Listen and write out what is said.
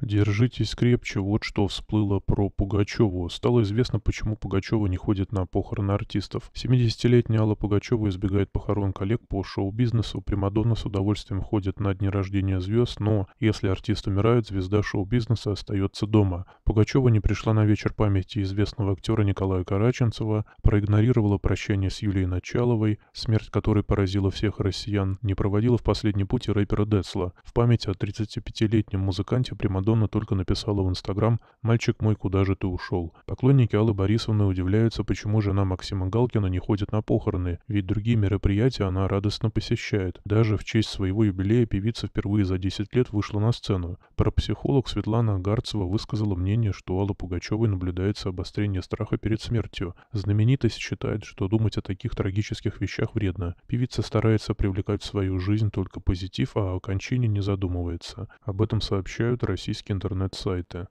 Держитесь крепче, вот что всплыло про Пугачеву. Стало известно, почему Пугачева не ходит на похороны артистов. 70-летняя Алла Пугачева избегает похорон коллег по шоу-бизнесу. Примадонна с удовольствием ходит на дни рождения звезд, но если артист умирает, звезда шоу-бизнеса остается дома. Пугачева не пришла на вечер памяти известного актера Николая Караченцева, проигнорировала прощание с Юлией Началовой, смерть которой поразила всех россиян, не проводила в последний путь и рэпера Децла. В память о 35-летнем музыканте Примадонна Донна только написала в Инстаграм «Мальчик мой, куда же ты ушел?». Поклонники Аллы Борисовны удивляются, почему жена Максима Галкина не ходит на похороны, ведь другие мероприятия она радостно посещает. Даже в честь своего юбилея певица впервые за 10 лет вышла на сцену. про психолог Светлана Гарцева высказала мнение, что у Аллы Пугачевой наблюдается обострение страха перед смертью. Знаменитость считает, что думать о таких трагических вещах вредно. Певица старается привлекать в свою жизнь только позитив, а о кончине не задумывается. Об этом сообщают российские практически интернет-сайты.